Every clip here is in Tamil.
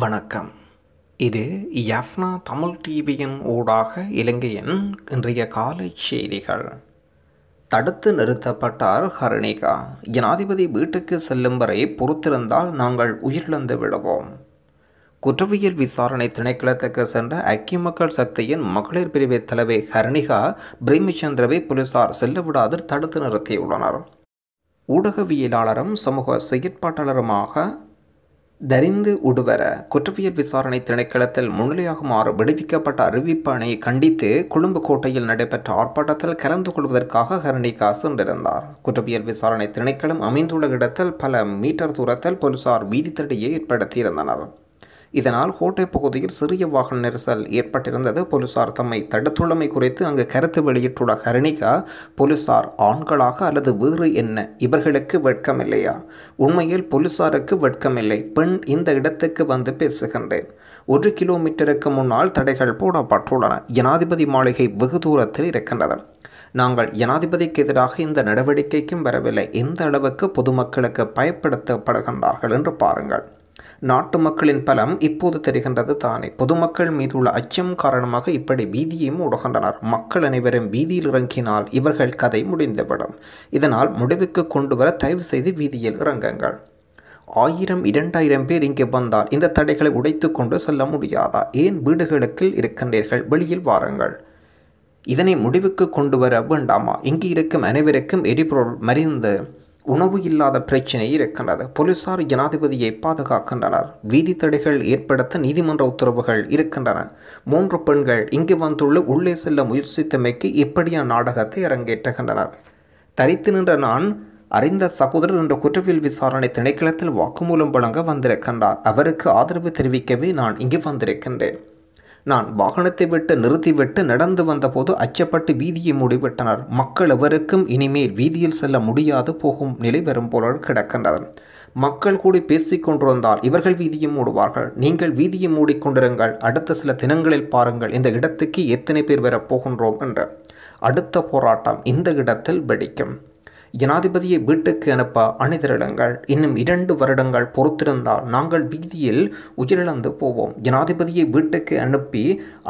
வணக்கம் இது யஃப்னா தமிழ் டிவியின் ஊடாக இலங்கையின் இன்றைய காலை செய்திகள் தடுத்து நிறுத்தப்பட்டார் ஹரணிகா ஜனாதிபதி வீட்டுக்கு செல்லும் வரை பொறுத்திருந்தால் நாங்கள் உயிரிழந்து விடுவோம் குற்றவியல் விசாரணை திணைக்களத்துக்கு சென்ற ஐக்கிய மக்கள் சக்தியின் மகளிர் பிரிவை தலைவை ஹரணிகா பிரேமிச்சந்திரவை போலீசார் செல்லவிடாது தடுத்து நிறுத்தியுள்ளனர் ஊடகவியலாளரும் சமூக செயற்பாட்டாளருமாக தரிந்து உடுவர குற்றவியல் விசாரணை திணைக்களத்தில் முன்னிலையாகுமாறு விடுவிக்கப்பட்ட அறிவிப்பானை கண்டித்து கொழும்பு கோட்டையில் நடைபெற்ற ஆர்ப்பாட்டத்தில் கலந்து கொள்வதற்காக ஹரணிகா சென்றிருந்தார் குற்றவியல் விசாரணை திணைக்களம் அமைந்துள்ள இடத்தில் பல மீட்டர் தூரத்தில் போலீசார் வீதி தடையை ஏற்படுத்தியிருந்தனர் இதனால் கோட்டை பகுதியில் சிறிய வாகன நெரிசல் ஏற்பட்டிருந்தது போலீசார் தம்மை தடுத்துள்ளமை குறித்து அங்கு கருத்து வெளியிட்டுள்ள ஹரிணிகா போலீசார் ஆண்களாக அல்லது வேறு என்ன இவர்களுக்கு வெட்கமில்லையா உண்மையில் போலீசாருக்கு வெட்கமில்லை பெண் இந்த இடத்துக்கு வந்து பேசுகின்றேன் ஒரு கிலோமீட்டருக்கு முன்னால் தடைகள் போடப்பட்டுள்ளன ஜனாதிபதி மாளிகை வெகு தூரத்தில் இருக்கின்றது நாங்கள் ஜனாதிபதிக்கு எதிராக இந்த நடவடிக்கைக்கும் வரவில்லை எந்த அளவுக்கு பொதுமக்களுக்கு பயப்படுத்தப்படுகின்றார்கள் என்று பாருங்கள் நாட்டு மக்களின் பலம் இப்போது தெரிகின்றது தானே பொதுமக்கள் மீது உள்ள அச்சம் காரணமாக இப்படி பீதியையும் உடகின்றனர் மக்கள் அனைவரும் வீதியில் இறங்கினால் இவர்கள் கதை முடிந்துவிடும் இதனால் முடிவுக்கு கொண்டு வர தயவு செய்து வீதியில் இறங்குங்கள் ஆயிரம் இரண்டாயிரம் பேர் இங்கே வந்தால் இந்த தடைகளை உடைத்து கொண்டு செல்ல முடியாதா ஏன் வீடுகளுக்கு இருக்கின்றீர்கள் வெளியில் வாருங்கள் இதனை முடிவுக்கு கொண்டு வர வேண்டாமா இங்கு இருக்கும் அனைவருக்கும் எரிபொருள் மறிந்து உணவு இல்லாத பிரச்சனை இருக்கின்றது போலீசார் ஜனாதிபதியை பாதுகாக்கின்றனர் வீதி தடைகள் ஏற்படுத்த நீதிமன்ற உத்தரவுகள் இருக்கின்றன மூன்று பெண்கள் இங்கு வந்துள்ள உள்ளே செல்ல முயற்சித்தமைக்கு இப்படியான நாடகத்தை அரங்கேற்றுகின்றனர் தரித்து நின்ற நான் அறிந்த சகோதரர் என்ற குற்றவியல் விசாரணை திணைக்களத்தில் வாக்குமூலம் வழங்க வந்திருக்கின்றார் அவருக்கு ஆதரவு தெரிவிக்கவே நான் இங்கு வந்திருக்கின்றேன் நான் வாகனத்தை விட்டு நிறுத்திவிட்டு நடந்து வந்தபோது அச்சப்பட்டு வீதியை மூடிவிட்டனர் மக்கள் எவருக்கும் இனிமேல் வீதியில் செல்ல முடியாது போகும் நிலை வரும் போல கிடக்கின்றது மக்கள் கூடி பேசிக்கொண்டிருந்தால் இவர்கள் வீதியை மூடுவார்கள் நீங்கள் வீதியை மூடிக்கொண்டிருங்கள் அடுத்த சில தினங்களில் பாருங்கள் இந்த இடத்துக்கு எத்தனை பேர் வரப்போகின்றோம் என்று அடுத்த போராட்டம் இந்த இடத்தில் வெடிக்கும் ஜனாதிபதியை வீட்டுக்கு அனுப்ப அணிதிரளுங்கள் இன்னும் இரண்டு வருடங்கள் பொறுத்திருந்தால் நாங்கள் வீதியில் உயிரிழந்து போவோம் ஜனாதிபதியை வீட்டுக்கு அனுப்பி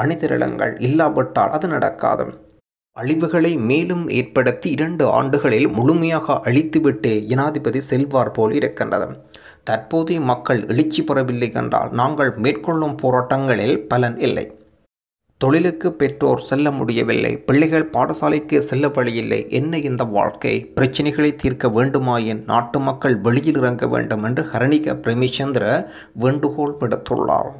அணிதிரளுங்கள் இல்லாவிட்டால் அது நடக்காது அழிவுகளை மேலும் ஏற்படுத்தி இரண்டு ஆண்டுகளில் முழுமையாக அழித்துவிட்டு ஜனாதிபதி செல்வார் போல் இருக்கின்றது தற்போதைய மக்கள் எழுச்சி பெறவில்லை என்றால் நாங்கள் மேற்கொள்ளும் போராட்டங்களில் பலன் இல்லை தொழிலுக்கு பெற்றோர் செல்ல முடியவில்லை பிள்ளைகள் பாடசாலைக்கு செல்ல வழியில்லை என்ன இந்த வாழ்க்கை பிரச்சனைகளை தீர்க்க வேண்டுமாயின் நாட்டு மக்கள் வெளியில் இறங்க வேண்டும் என்று ஹரணிக பிரேமிச்சந்திர வேண்டுகோள் விடுத்துள்ளார்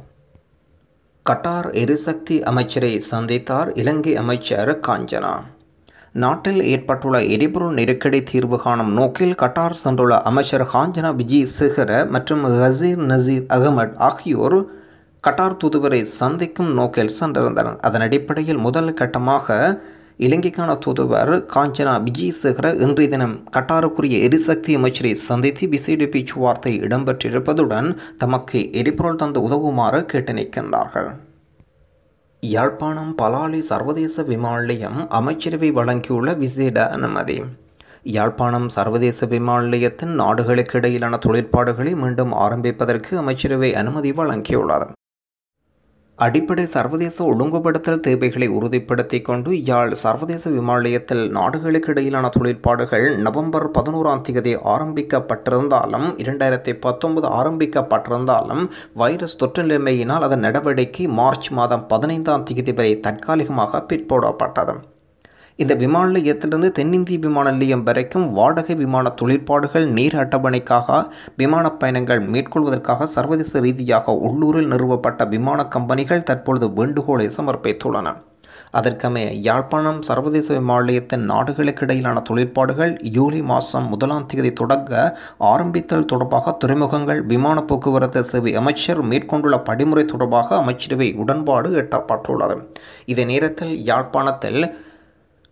கட்டார் எரிசக்தி அமைச்சரை சந்தித்தார் இலங்கை அமைச்சர் காஞ்சனா நாட்டில் ஏற்பட்டுள்ள எரிபொருள் நெருக்கடி தீர்வு காணும் நோக்கில் கட்டார் சென்றுள்ள அமைச்சர் காஞ்சனா விஜய் சிஹர மற்றும் ஹசீர் நசீர் அகமட் ஆகியோர் கட்டார் தூதுவரை சந்திக்கும் நோக்கில் சென்றிருந்தனர் அதன் அடிப்படையில் முதல் கட்டமாக இலங்கைக்கான தூதுவர் காஞ்சனா சேகர இன்றைய தினம் கட்டாருக்குரிய எரிசக்தி அமைச்சரை சந்தித்து விசேட பேச்சுவார்த்தை இடம்பெற்றிருப்பதுடன் தமக்கு எரிபொருள் தந்து உதவுமாறு கேட்டு நிற்கின்றார்கள் யாழ்ப்பாணம் பலாலி சர்வதேச விமான நிலையம் அமைச்சரவை வழங்கியுள்ள விசேட அனுமதி யாழ்ப்பாணம் சர்வதேச விமான நிலையத்தின் நாடுகளுக்கு இடையிலான தொழிற்பாடுகளை மீண்டும் ஆரம்பிப்பதற்கு அமைச்சரவை அனுமதி வழங்கியுள்ளது அடிப்படை சர்வதேச ஒழுங்குபடுத்தல் தேவைகளை உறுதிப்படுத்தி கொண்டு யாழ் சர்வதேச விமானத்தில் நாடுகளுக்கு இடையிலான தொழிற்பாடுகள் நவம்பர் பதினோராம் தேதி ஆரம்பிக்கப்பட்டிருந்தாலும் இரண்டாயிரத்தி பத்தொன்பது ஆரம்பிக்கப்பட்டிருந்தாலும் வைரஸ் தொற்று நிலைமையினால் அதன் நடவடிக்கை மார்ச் மாதம் பதினைந்தாம் தேதி வரை தற்காலிகமாக பிற்போடப்பட்டது இந்த விமான நிலையத்திலிருந்து தென்னிந்திய விமான நிலையம் வரைக்கும் வாடகை விமான தொழிற்பாடுகள் நீர் அட்டவணைக்காக விமான பயணங்கள் மேற்கொள்வதற்காக சர்வதேச ரீதியாக உள்ளூரில் நிறுவப்பட்ட விமான கம்பெனிகள் தற்பொழுது வேண்டுகோளை சமர்ப்பித்துள்ளன அதற்கமைய யாழ்ப்பாணம் சர்வதேச விமான நிலையத்தின் நாடுகளுக்கிடையிலான தொழிற்பாடுகள் ஜூலை மாதம் முதலாம் தேதி தொடங்க ஆரம்பித்தல் தொடர்பாக துறைமுகங்கள் விமான போக்குவரத்து சேவை அமைச்சர் மேற்கொண்டுள்ள படிமுறை தொடர்பாக அமைச்சரவை உடன்பாடு எட்டப்பட்டுள்ளது இதே நேரத்தில் யாழ்ப்பாணத்தில்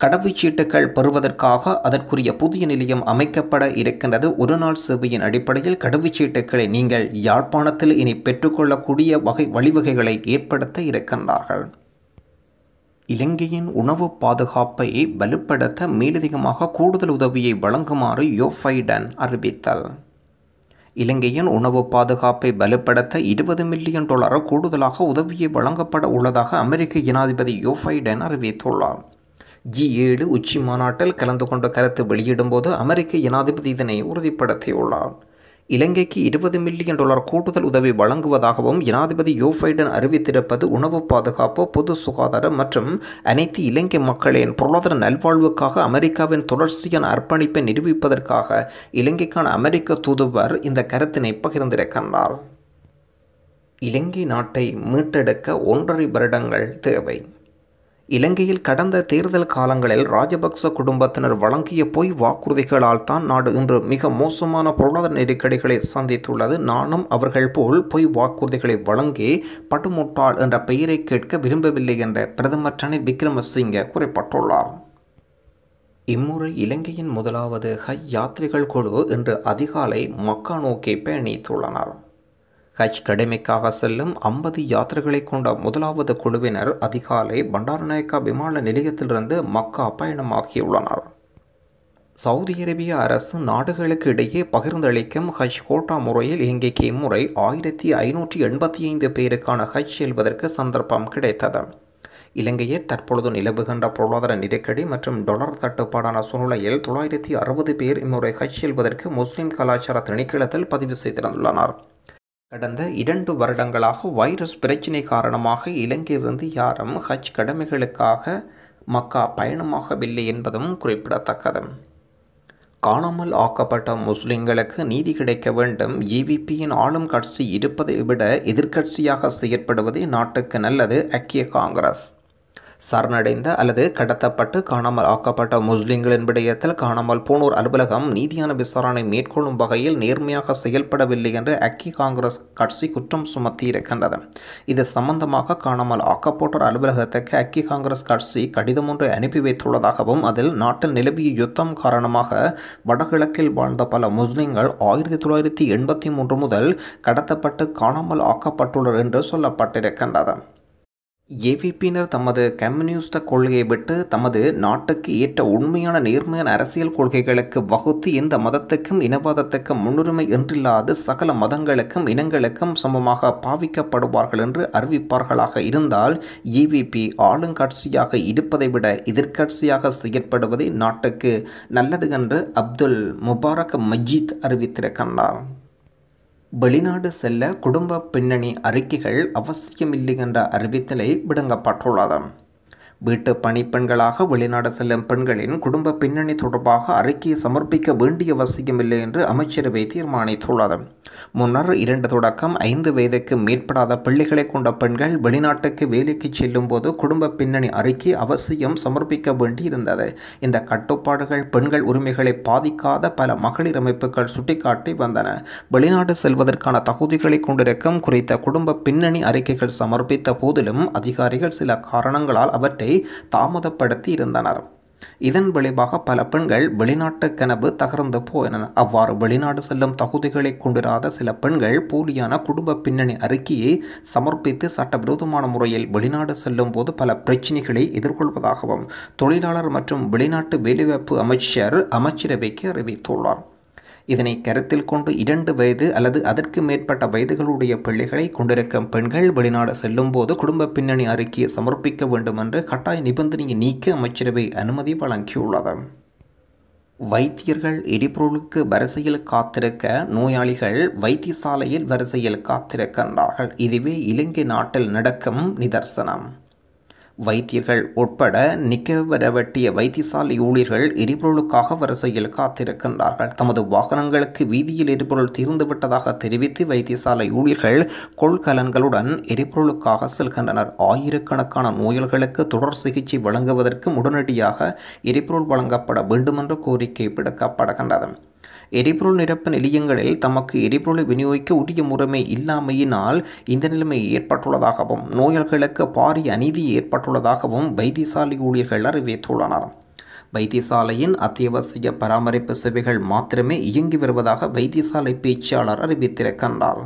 கடவுச்சீட்டுகள் பெறுவதற்காக அதற்குரிய புதிய நிலையம் அமைக்கப்பட இருக்கின்றது ஒரு நாள் சேவையின் அடிப்படையில் கடவுச்சீட்டுகளை நீங்கள் யாழ்ப்பாணத்தில் இனி பெற்றுக்கொள்ளக்கூடிய வகை வழிவகைகளை ஏற்படுத்த இருக்கின்றார்கள் இலங்கையின் உணவு பாதுகாப்பை வலுப்படுத்த மேலதிகமாக கூடுதல் உதவியை வழங்குமாறு யோஃபைடன் அறிவித்தல் இலங்கையின் உணவு பாதுகாப்பை வலுப்படுத்த இருபது மில்லியன் டாலர் கூடுதலாக உதவியை வழங்கப்பட உள்ளதாக அமெரிக்க ஜனாதிபதி யோஃபைடன் அறிவித்துள்ளார் ஜி ஏழு உச்சி மாநாட்டில் கலந்து கொண்ட கருத்து வெளியிடும்போது அமெரிக்க ஜனாதிபதி இதனை உறுதிப்படுத்தியுள்ளார் இலங்கைக்கு இருபது மில்லியன் டாலர் கூடுதல் உதவி வழங்குவதாகவும் ஜனாதிபதி யோ பைடன் அறிவித்திருப்பது உணவு பாதுகாப்பு பொது சுகாதாரம் மற்றும் அனைத்து இலங்கை மக்களின் பொருளாதார நல்வாழ்வுக்காக அமெரிக்காவின் தொடர்ச்சியான அர்ப்பணிப்பை நிரூபிப்பதற்காக இலங்கைக்கான அமெரிக்க தூதுவர் இந்த கருத்தினை பகிர்ந்திருக்கின்றார் இலங்கை நாட்டை மீட்டெடுக்க ஒன்றரை வருடங்கள் தேவை இலங்கையில் கடந்த தேர்தல் காலங்களில் ராஜபக்ச குடும்பத்தினர் வழங்கிய பொய் வாக்குறுதிகளால் தான் நாடு இன்று மிக மோசமான பொருளாதார நெருக்கடிகளை சந்தித்துள்ளது நானும் அவர்கள் போல் பொய் வாக்குறுதிகளை வழங்கி பட்டுமுட்டாள் என்ற பெயரை கேட்க விரும்பவில்லை என்ற பிரதமர் ரணில் விக்ரமசிங்க குறிப்பிட்டுள்ளார் இம்முறை இலங்கையின் முதலாவது ஹை யாத்திரிகள் குழு இன்று அதிகாலை மக்கா நோக்கி பயணித்துள்ளனர் ஹஜ் கடமைக்காக செல்லும் ஐம்பது யாத்திரைகளை கொண்ட முதலாவது குழுவினர் அதிகாலை பண்டாரநாயக்கா விமான நிலையத்திலிருந்து மக்கா பயணமாகியுள்ளனர் சவுதி அரேபிய அரசு நாடுகளுக்கு இடையே பகிர்ந்தளிக்கும் ஹஜ் கோட்டா முறையில் இயங்கிக்கு இம்முறை ஆயிரத்தி ஐநூற்றி எண்பத்தி ஐந்து பேருக்கான ஹஜ் செல்வதற்கு சந்தர்ப்பம் கிடைத்தது இலங்கையை தற்பொழுது நிலவுகின்ற பொருளாதார நெருக்கடி மற்றும் டொலர் தட்டுப்பாடான சூழ்நிலையில் தொள்ளாயிரத்தி அறுபது பேர் இம்முறை ஹஜ் செல்வதற்கு முஸ்லிம் கலாச்சார திணைக்களத்தில் பதிவு செய்திருந்துள்ளனர் கடந்த இரண்டு வருடங்களாக வைரஸ் பிரச்சினை காரணமாக இலங்கையிலிருந்து யாரும் ஹஜ் கடமைகளுக்காக மக்கா பயணமாகவில்லை என்பதும் குறிப்பிடத்தக்கது காணாமல் ஆக்கப்பட்ட முஸ்லிம்களுக்கு நீதி கிடைக்க வேண்டும் ஏவிபியின் ஆளும் கட்சி இருப்பதை விட எதிர்க்கட்சியாக செயற்படுவதே நாட்டுக்கு நல்லது ஐக்கிய காங்கிரஸ் சரணடைந்த அல்லது கடத்தப்பட்டு காணாமல் ஆக்கப்பட்ட முஸ்லிம்களின் விடயத்தில் காணாமல் போனோர் அலுவலகம் நீதியான விசாரணை மேற்கொள்ளும் வகையில் நேர்மையாக செயல்படவில்லை என்று அக்கி காங்கிரஸ் கட்சி குற்றம் சுமத்தியிருக்கின்றது இது சம்பந்தமாக காணாமல் ஆக்கப்பட்டோர் அலுவலகத்துக்கு அக்கி காங்கிரஸ் கட்சி கடிதம் ஒன்று அனுப்பி வைத்துள்ளதாகவும் அதில் நாட்டில் நிலவிய யுத்தம் காரணமாக வடகிழக்கில் வாழ்ந்த பல முஸ்லிம்கள் ஆயிரத்தி தொள்ளாயிரத்தி எண்பத்தி மூன்று முதல் கடத்தப்பட்டு காணாமல் ஆக்கப்பட்டுள்ளனர் என்று சொல்லப்பட்டிருக்கின்றது ஏவிபியினர் தமது கம்யூனிஸ்ட கொள்கையை விட்டு தமது நாட்டுக்கு ஏற்ற உண்மையான நேர்மையான அரசியல் கொள்கைகளுக்கு வகுத்து எந்த மதத்துக்கும் இனவாதத்துக்கும் முன்னுரிமை என்றில்லாது சகல மதங்களுக்கும் இனங்களுக்கும் சமமாக பாவிக்கப்படுவார்கள் என்று அறிவிப்பார்களாக இருந்தால் ஏவிபி ஆளுங்கட்சியாக இருப்பதை விட எதிர்கட்சியாக செயற்படுவதே நாட்டுக்கு நல்லது என்று அப்துல் முபாரக் மஜீத் அறிவித்திருக்கின்றார் வெளிநாடு செல்ல குடும்ப பின்னணி அறிக்கைகள் அவசியமில்லை என்ற அறிவித்தலை விடுங்கப்பட்டுள்ளது வீட்டு பணிப்பெண்களாக வெளிநாடு செல்லும் பெண்களின் குடும்ப பின்னணி தொடர்பாக அறிக்கையை சமர்ப்பிக்க வேண்டிய அவசியமில்லை என்று அமைச்சரவை தீர்மானித்துள்ளது முன்னர் இரண்டு தொடக்கம் ஐந்து வயதுக்கு மேற்படாத பிள்ளைகளை கொண்ட பெண்கள் வெளிநாட்டுக்கு வேலைக்கு செல்லும் போது குடும்ப பின்னணி அறிக்கை அவசியம் சமர்ப்பிக்க வேண்டியிருந்தது இந்த கட்டுப்பாடுகள் பெண்கள் உரிமைகளை பாதிக்காத பல மகளிர் அமைப்புகள் சுட்டிக்காட்டி வந்தன வெளிநாடு செல்வதற்கான தகுதிகளை கொண்டிருக்கும் குறித்த குடும்ப பின்னணி அறிக்கைகள் சமர்ப்பித்த போதிலும் அதிகாரிகள் சில காரணங்களால் அவற்றை வருவதை தாமதப்படுத்தி இருந்தனர் இதன் விளைவாக பல பெண்கள் வெளிநாட்டு கனவு தகர்ந்து போயின அவ்வாறு வெளிநாடு செல்லும் தகுதிகளை கொண்டிராத சில பெண்கள் போலியான குடும்ப பின்னணி அறிக்கையை சமர்ப்பித்து சட்டவிரோதமான முறையில் வெளிநாடு செல்லும் போது பல பிரச்சினைகளை எதிர்கொள்வதாகவும் தொழிலாளர் மற்றும் வெளிநாட்டு வேலைவாய்ப்பு அமைச்சர் அமைச்சரவைக்கு அறிவித்துள்ளார் இதனை கருத்தில் கொண்டு இரண்டு வயது அல்லது அதற்கு மேற்பட்ட வயதுகளுடைய பிள்ளைகளை கொண்டிருக்கும் பெண்கள் வெளிநாடு செல்லும்போது குடும்ப பின்னணி அறிக்கையை சமர்ப்பிக்க வேண்டும் என்று கட்டாய நிபந்தனையை நீக்க அமைச்சரவை அனுமதி வழங்கியுள்ளது வைத்தியர்கள் எரிபொருளுக்கு வரிசையில் காத்திருக்க நோயாளிகள் வைத்தியசாலையில் வரிசையில் காத்திருக்கின்றார்கள் இதுவே இலங்கை நாட்டில் நடக்கும் நிதர்சனம் வைத்தியர்கள் உட்பட நிக்க வைத்தியசாலை ஊழியர்கள் எரிபொருளுக்காக வரிசையில் காத்திருக்கின்றார்கள் தமது வாகனங்களுக்கு வீதியில் எரிபொருள் தீர்ந்துவிட்டதாக தெரிவித்து வைத்தியசாலை ஊழியர்கள் கொள்கலன்களுடன் எரிபொருளுக்காக செல்கின்றனர் ஆயிரக்கணக்கான நோயல்களுக்கு தொடர் சிகிச்சை வழங்குவதற்கு உடனடியாக எரிபொருள் வழங்கப்பட வேண்டுமென்ற கோரிக்கை விடுக்கப்படுகின்றது எரிபொருள் நிரப்ப நிலையங்களில் தமக்கு எரிபொருளை விநியோகிக்க உரிய முறைமை இல்லாமையினால் இந்த நிலைமை ஏற்பட்டுள்ளதாகவும் நோயாளிகளுக்கு பாரிய அநீதி ஏற்பட்டுள்ளதாகவும் வைத்தியசாலை ஊழியர்கள் அறிவித்துள்ளனர் வைத்தியசாலையின் அத்தியாவசிய பராமரிப்பு சேவைகள் மாத்திரமே இயங்கி வருவதாக வைத்தியசாலை பேச்சாளர் அறிவித்திருக்கின்றார்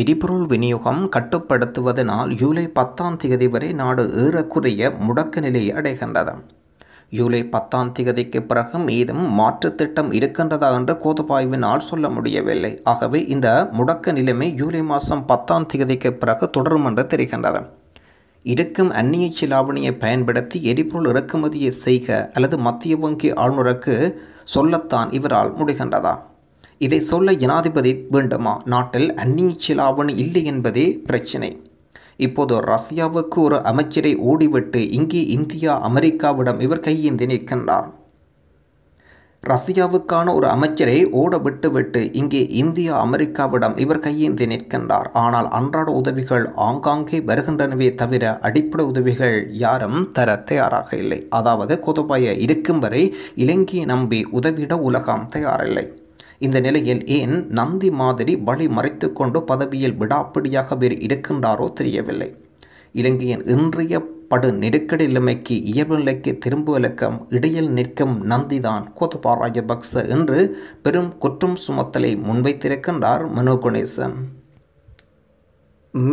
எரிபொருள் விநியோகம் கட்டுப்படுத்துவதனால் ஜூலை பத்தாம் தேதி வரை நாடு ஏறக்குறைய முடக்க நிலையை அடைகின்றது ஜூலை பத்தாம் திகதிக்கு பிறகு மீதும் மாற்று திட்டம் இருக்கின்றதா என்று கோதுபாய்வினால் சொல்ல முடியவில்லை ஆகவே இந்த முடக்க நிலைமை ஜூலை மாதம் பத்தாம் திகதிக்கு பிறகு தொடரும் என்று தெரிகின்றது இருக்கும் அந்நிய சிலாவணியை பயன்படுத்தி எரிபொருள் இறக்குமதியை செய்க அல்லது மத்திய வங்கி ஆளுநருக்கு சொல்லத்தான் இவரால் முடிகின்றதா இதை சொல்ல ஜனாதிபதி வேண்டுமா நாட்டில் அந்நிய சிலாவணி இல்லை என்பதே பிரச்சினை இப்போது ரஷ்யாவுக்கு ஒரு அமைச்சரை ஓடிவிட்டு இங்கே இந்தியா அமெரிக்காவிடம் இவர் கையேந்தி நிற்கின்றார் ரஷ்யாவுக்கான ஒரு அமைச்சரை ஓட விட்டுவிட்டு இங்கே இந்தியா அமெரிக்காவிடம் இவர் கையேந்தி நிற்கின்றார் ஆனால் அன்றாட உதவிகள் ஆங்காங்கே வருகின்றனவே தவிர அடிப்படை உதவிகள் யாரும் தர தயாராக இல்லை அதாவது கோதபாய இருக்கும் வரை இலங்கையை நம்பி உதவிட உலகம் தயாரில்லை இந்த நிலையில் ஏன் நந்தி மாதிரி வழி மறைத்து கொண்டு பதவியில் விடாப்பிடியாக வேறு இருக்கின்றாரோ தெரியவில்லை இலங்கையின் இன்றைய படு நெருக்கடி நிலைமைக்கு இயல்பு நிலைக்கு விளக்கம் இடையில் நிற்கும் நந்திதான் கோத்தபா ராஜபக்ச என்று பெரும் குற்றம் சுமத்தலை முன்வைத்திருக்கின்றார் மனோ கணேசன்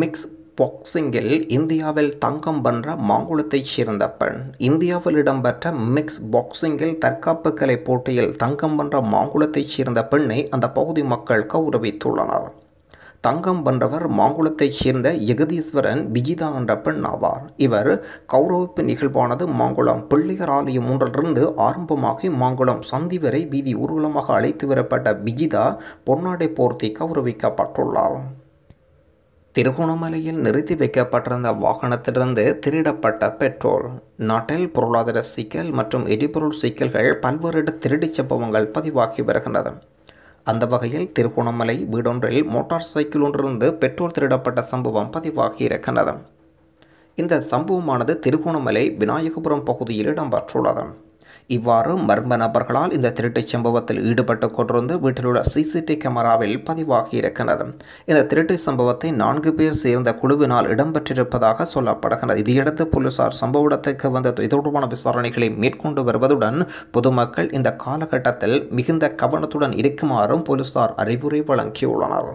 மிக்ஸ் பாக்ஸிங்கில் இந்தியாவில் தங்கம் வென்ற மாங்குளத்தைச் சேர்ந்த பெண் இந்தியாவில் இடம்பெற்ற மிக்ஸ் பாக்ஸிங்கில் தற்காப்பு கலை போட்டியில் தங்கம் வென்ற மாங்குளத்தைச் சேர்ந்த பெண்ணை அந்த பகுதி மக்கள் கௌரவித்துள்ளனர் தங்கம் வென்றவர் மாங்குளத்தைச் சேர்ந்த எகதீஸ்வரன் விஜிதா என்ற பெண் ஆவார் இவர் கௌரவிப்பு நிகழ்வானது மாங்குளம் பிள்ளையர் ஆலயம் ஒன்றிலிருந்து ஆரம்பமாகி மாங்குளம் சந்தி வரை வீதி ஊர்வலமாக அழைத்து வரப்பட்ட விஜிதா பொன்னாடை போர்த்தி கௌரவிக்கப்பட்டுள்ளார் திருகோணமலையில் நிறுத்தி வைக்கப்பட்டிருந்த வாகனத்திலிருந்து திருடப்பட்ட பெட்ரோல் நாட்டில் பொருளாதார சிக்கல் மற்றும் எரிபொருள் சிக்கல்கள் பல்வேறு திருடிச் சம்பவங்கள் பதிவாகி வருகின்றன அந்த வகையில் திருகோணமலை வீடொன்றில் மோட்டார் சைக்கிள் ஒன்றிலிருந்து பெட்ரோல் திருடப்பட்ட சம்பவம் பதிவாகி இருக்கின்றது இந்த சம்பவமானது திருகோணமலை விநாயகபுரம் பகுதியில் இடம்பெற்றுள்ளது இவ்வாறு மர்ம நபர்களால் இந்த திருட்டுச் சம்பவத்தில் ஈடுபட்டு கொண்டிருந்து வீட்டிலுள்ள சிசிடி கேமராவில் பதிவாகி இருக்கிறது இந்த திருட்டு சம்பவத்தை நான்கு பேர் சேர்ந்த குழுவினால் இடம்பெற்றிருப்பதாக சொல்லப்படுகிறது இதையடுத்து போலீசார் சம்பவ இடத்துக்கு வந்த தொடர்பான விசாரணைகளை மேற்கொண்டு வருவதுடன் பொதுமக்கள் இந்த காலகட்டத்தில் மிகுந்த கவனத்துடன் இருக்குமாறும் போலீசார் அறிவுரை வழங்கியுள்ளனர்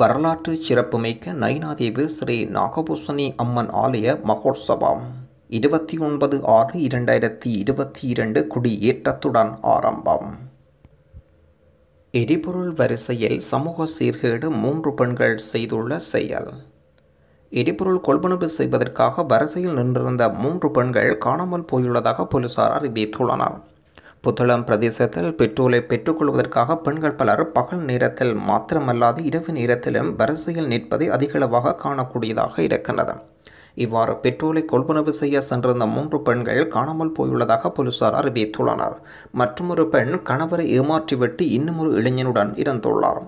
வரலாற்று சிறப்புமிக்க நைனாதேவி ஸ்ரீ நாகபூசணி அம்மன் ஆலய மகோத்சவம் இருபத்தி ஒன்பது ஆறு இரண்டாயிரத்தி இருபத்தி இரண்டு குடியேற்றத்துடன் ஆரம்பம் எரிபொருள் வரிசையில் சமூக சீர்கேடு மூன்று பெண்கள் செய்துள்ள செயல் எரிபொருள் கொள்வனவு செய்வதற்காக வரிசையில் நின்றிருந்த மூன்று பெண்கள் காணாமல் போயுள்ளதாக போலீசார் அறிவித்துள்ளனர் புத்தளம் பிரதேசத்தில் பெட்ரோலை பெற்றுக்கொள்வதற்காக பெண்கள் பலர் பகல் நேரத்தில் மாத்திரமல்லாது இரவு நேரத்திலும் வரிசையில் நிற்பதை அதிகளவாக காணக்கூடியதாக இருக்கின்றன இவ்வாறு பெட்ரோலை கொள்முனவு செய்ய சென்றிருந்த மூன்று பெண்கள் காணாமல் போயுள்ளதாக போலீசார் அறிவித்துள்ளனர் மற்றொரு பெண் கணவரை ஏமாற்றிவிட்டு இன்னுமொரு இளைஞனுடன் இருந்துள்ளார்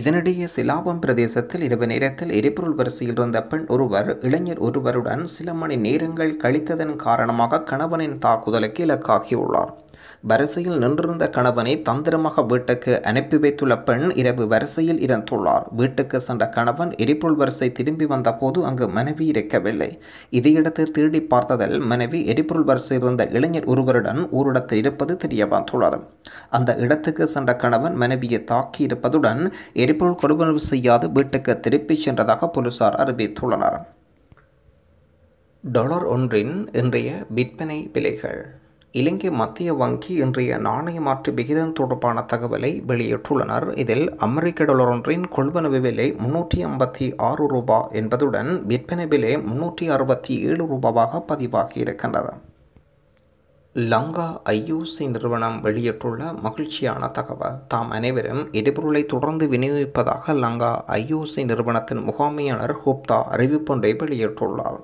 இதனிடையே சிலாபம் பிரதேசத்தில் இரவு நேரத்தில் எரிபொருள் வரிசையில் இருந்த பெண் ஒருவர் இளைஞர் ஒருவருடன் சில மணி நேரங்கள் கழித்ததன் காரணமாக கணவனின் தாக்குதலுக்கு இலக்காகியுள்ளார் வரிசையில் நின்றிருந்த கணவனை தந்திரமாக வீட்டுக்கு அனுப்பி வைத்துள்ள பெண் இரவு வரிசையில் இறந்துள்ளார் வீட்டுக்கு சென்ற கணவன் எரிபொருள் வரிசை திரும்பி வந்தபோது அங்கு மனைவி இருக்கவில்லை இதையடுத்து திருடி பார்த்ததில் மனைவி எரிபொருள் வரிசையில் இருந்த இளைஞர் ஒருவருடன் ஓரிடத்தில் இருப்பது தெரிய வந்துள்ளது அந்த இடத்துக்கு சென்ற கணவன் மனைவியை தாக்கி இருப்பதுடன் எரிபொருள் கொடுவனவு செய்யாது வீட்டுக்கு திருப்பிச் சென்றதாக போலீசார் அறிவித்துள்ளனர் டாலர் ஒன்றின் இன்றைய விற்பனை விலைகள் இலங்கை மத்திய வங்கி இன்றைய நாணய மாற்று விகிதம் தொடர்பான தகவலை வெளியிட்டுள்ளனர் இதில் அமெரிக்க டாலர் ஒன்றின் கொள்வனவு விலை முன்னூற்றி ஐம்பத்தி ஆறு ரூபா என்பதுடன் விற்பனை விலை முன்னூற்றி அறுபத்தி ஏழு ரூபாவாக பதிவாகி இருக்கின்றது லங்கா ஐயூசி நிறுவனம் வெளியிட்டுள்ள மகிழ்ச்சியான தகவல் தாம் அனைவரும் எரிபொருளை தொடர்ந்து விநியோகிப்பதாக லங்கா ஐயூசி நிறுவனத்தின் முகாமையாளர் ஹூப்தா அறிவிப்பொன்றை வெளியிட்டுள்ளார்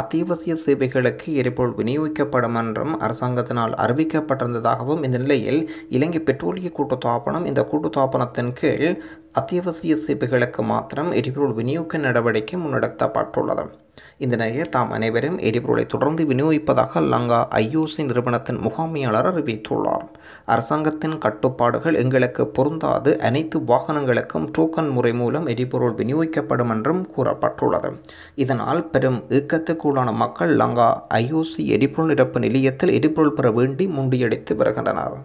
அத்தியாவசிய சேவைகளுக்கு எரிபொருள் விநியோகிக்கப்படும் என்றும் அரசாங்கத்தினால் அறிவிக்கப்பட்டிருந்ததாகவும் இந்த நிலையில் இலங்கை பெட்ரோலிய கூட்டுத்தாபனம் இந்த கூட்டுத்தாபனத்தின் கீழ் அத்தியாவசிய சேவைகளுக்கு மாத்திரம் எரிபொருள் விநியோக நடவடிக்கை முன்னெடுக்கப்பட்டுள்ளது இந்த நிலையில் தாம் அனைவரும் எரிபொருளை தொடர்ந்து விநியோகிப்பதாக லங்கா ஐஓசி நிறுவனத்தின் முகாமையாளர் அறிவித்துள்ளார் அரசாங்கத்தின் கட்டுப்பாடுகள் எங்களுக்கு பொருந்தாது அனைத்து வாகனங்களுக்கும் டோக்கன் முறை மூலம் எரிபொருள் விநியோகிக்கப்படும் என்றும் கூறப்பட்டுள்ளது இதனால் பெரும் இயக்கத்துக்குள்ளான மக்கள் லங்கா ஐஓசி எரிபொருள் நிரப்பு நிலையத்தில் எரிபொருள் பெற வேண்டி முண்டியடித்து வருகின்றனர்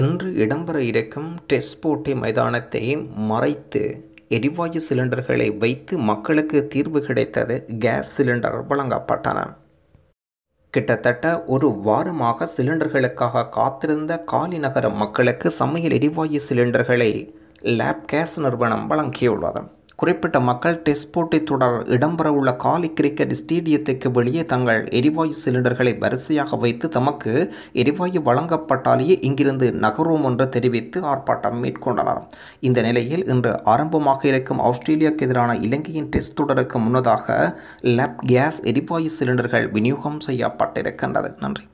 இன்று இடம்பெற இருக்கும் டெஸ்ட் போட்டி மைதானத்தை மறைத்து எரிவாயு சிலிண்டர்களை வைத்து மக்களுக்கு தீர்வு கிடைத்தது கேஸ் சிலிண்டர் வழங்கப்பட்டன கிட்டத்தட்ட ஒரு வாரமாக சிலிண்டர்களுக்காக காத்திருந்த காலி நகர மக்களுக்கு சமையல் எரிவாயு சிலிண்டர்களை லேப் கேஸ் நிறுவனம் வழங்கியுள்ளது குறிப்பிட்ட மக்கள் டெஸ்ட் போட்டித் தொடர் இடம்பெறவுள்ள காலி கிரிக்கெட் ஸ்டேடியத்துக்கு வெளியே தங்கள் எரிவாயு சிலிண்டர்களை வரிசையாக வைத்து தமக்கு எரிவாயு வழங்கப்பட்டாலேயே இங்கிருந்து நகர்வோம் என்று தெரிவித்து ஆர்ப்பாட்டம் மேற்கொண்டனர் இந்த நிலையில் இன்று ஆரம்பமாக இருக்கும் ஆஸ்திரேலியாவுக்கு எதிரான இலங்கையின் டெஸ்ட் தொடருக்கு முன்னதாக லேப் கேஸ் எரிவாயு சிலிண்டர்கள் விநியோகம் செய்யப்பட்டிருக்கின்றது நன்றி